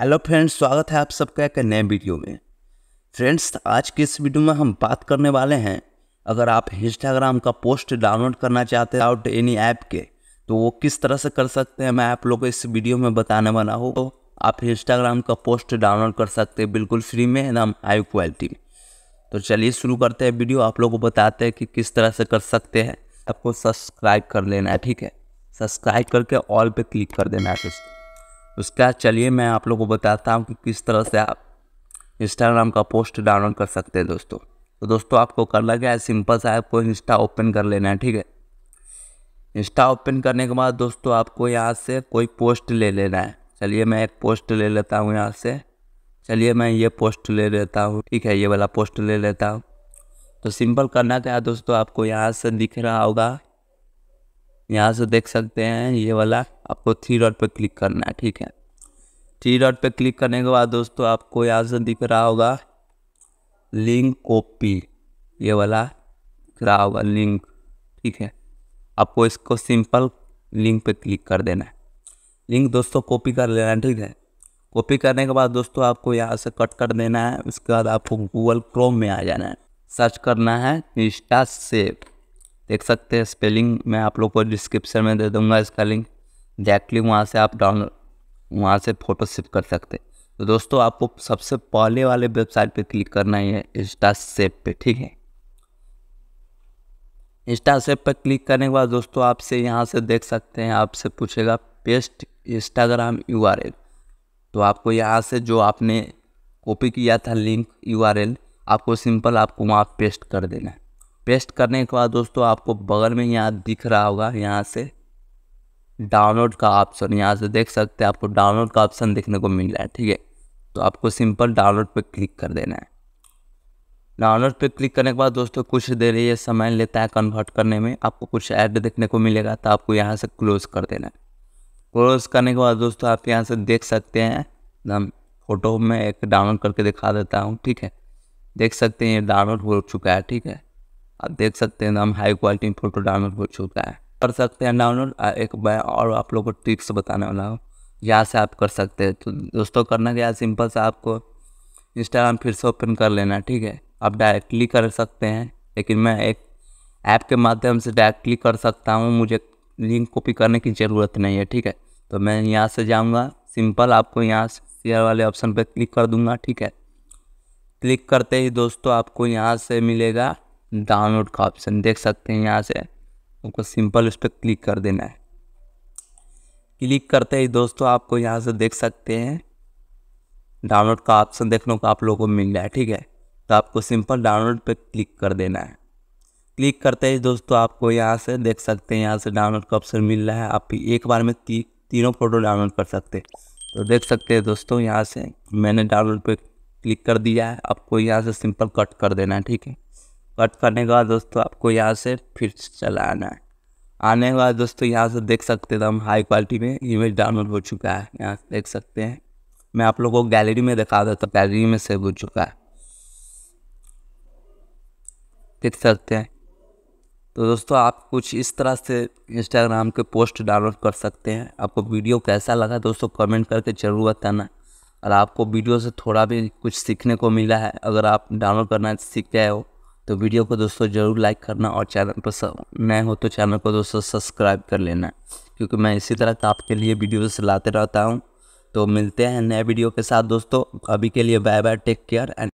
hello friends स्वागत है आप सबका एक नए वीडियो में फ्रेंड्स आज के इस वीडियो में हम बात करने वाले हैं अगर आप इंस्टाग्राम का पोस्ट डाउनलोड करना चाहते हैं आउट एनी ऐप के तो वो किस तरह से कर सकते हैं मैं आप लोगों को इस वीडियो में बताने वाला हूँ तो आप इंस्टाग्राम का पोस्ट डाउनलोड कर सकते हैं बिल्कुल फ्री में एकदम हाई क्वालिटी में तो चलिए शुरू करते हैं वीडियो आप लोग को बताते हैं कि किस तरह से कर सकते हैं आपको सब्सक्राइब कर लेना है ठीक है सब्सक्राइब करके ऑल पर क्लिक कर देना है उसका चलिए मैं आप लोगों को बताता हूँ कि किस तरह से आप इंस्टाग्राम का पोस्ट डाउनलोड कर सकते हैं दोस्तों तो दोस्तों आपको करना क्या है सिंपल सा आपको इंस्टा ओपन कर लेना है ठीक है इंस्टा ओपन करने के बाद दोस्तों आपको यहाँ से कोई पोस्ट ले लेना है चलिए मैं एक पोस्ट ले लेता हूँ यहाँ से चलिए मैं ये पोस्ट ले लेता हूँ ठीक है ये वाला पोस्ट ले लेता हूँ तो सिंपल करना क्या है दोस्तों आपको यहाँ से दिख रहा होगा यहाँ से देख सकते हैं ये वाला आपको थ्री डॉट पर क्लिक करना है ठीक है थ्री डॉट पर क्लिक करने के बाद दोस्तों आपको यहाँ से दिख रहा होगा लिंक कॉपी ये वाला दिख रहा होगा लिंक ठीक है आपको इसको सिंपल लिंक पे क्लिक कर देना है लिंक दोस्तों कॉपी कर लेना है ठीक है कॉपी करने के बाद दोस्तों आपको यहाँ से कट कर देना है उसके बाद आपको गूगल क्रोम में आ जाना है सर्च करना है इंस्टा सेव देख सकते हैं स्पेलिंग मैं आप लोग को डिस्क्रिप्शन में दे दूंगा इसका लिंक डायरेक्टली वहाँ से आप डाउन वहाँ से फ़ोटो सेव कर सकते हैं तो दोस्तों आपको सबसे पहले वाले वेबसाइट पे क्लिक करना है इंस्टा सेप पे ठीक है इंस्टा सेप पर क्लिक करने के बाद दोस्तों आपसे यहाँ से देख सकते हैं आपसे पूछेगा पेस्ट इंस्टाग्राम यू तो आपको यहाँ से जो आपने कॉपी किया था लिंक यू आपको सिंपल आपको वहाँ पेस्ट कर देना है पेस्ट करने के बाद दोस्तों आपको बगल में यहाँ दिख रहा होगा यहाँ से डाउनलोड का ऑप्शन यहाँ से देख सकते हैं आपको डाउनलोड का ऑप्शन देखने को मिल रहा है ठीक है तो आपको सिंपल डाउनलोड पर क्लिक कर देना है डाउनलोड पर क्लिक करने के बाद दोस्तों कुछ देर ये समय लेता है कन्वर्ट करने में आपको कुछ ऐड देखने को मिलेगा तो आपको यहाँ से क्लोज़ कर देना है क्लोज़ करने के बाद दोस्तों आप यहाँ से देख सकते हैं हम फ़ोटो में एक डाउनलोड करके दिखा देता हूँ ठीक है देख सकते हैं ये डाउनलोड हो चुका है ठीक है आप देख सकते हैं हम हाई क्वालिटी में फ़ोटो डाउनलोड हो चुका है कर सकते हैं डाउनलोड एक मैं और आप लोगों को टिप्स बताने वाला हूँ यहाँ से आप कर सकते हैं तो दोस्तों करना क्या सिंपल सा आपको इंस्टाग्राम फिर से ओपन कर लेना ठीक है आप डायरेक्टली कर सकते हैं लेकिन मैं एक ऐप के माध्यम से डायरेक्टली कर सकता हूँ मुझे लिंक कॉपी करने की ज़रूरत नहीं है ठीक है तो मैं यहाँ से जाऊँगा सिंपल आपको यहाँ शेयर वाले ऑप्शन पर क्लिक कर दूँगा ठीक है क्लिक करते ही दोस्तों आपको यहाँ से मिलेगा डाउनलोड का ऑप्शन देख सकते हैं यहाँ से आपको सिंपल उस पर क्लिक कर देना है क्लिक करते ही दोस्तों आपको यहाँ से देख सकते हैं डाउनलोड का ऑप्शन देखने को आप लोगों को मिल रहा है ठीक है तो आपको सिंपल डाउनलोड पर क्लिक कर देना है क्लिक करते ही दोस्तों आपको यहाँ से देख सकते हैं यहाँ से डाउनलोड का ऑप्शन मिल रहा है आप एक बार में ती, तीनों फ़ोटो डाउनलोड कर सकते हैं तो देख सकते हैं दोस्तों यहाँ से मैंने डाउनलोड पर क्लिक कर दिया है आपको यहाँ से सिंपल कट कर देना है ठीक है कट करने के बाद दोस्तों आपको यहाँ से फिर चला आना है आने के बाद दोस्तों यहाँ से देख सकते हैं हम हाई क्वालिटी में इमेज डाउनलोड हो चुका है यहाँ से देख सकते हैं मैं आप लोगों को गैलरी में दिखा देता हूँ गैलरी में सेव हो चुका है देख सकते हैं तो दोस्तों आप कुछ इस तरह से इंस्टाग्राम के पोस्ट डाउनलोड कर सकते हैं आपको वीडियो कैसा लगा दोस्तों कमेंट करके ज़रूर बताना और आपको वीडियो से थोड़ा भी कुछ सीखने को मिला है अगर आप डाउनलोड करना सीख गए हो तो वीडियो को दोस्तों ज़रूर लाइक करना और चैनल पर नए हो तो चैनल को दोस्तों सब्सक्राइब कर लेना क्योंकि मैं इसी तरह का तो आपके लिए वीडियोस लाते रहता हूँ तो मिलते हैं नए वीडियो के साथ दोस्तों अभी के लिए bye bye take care and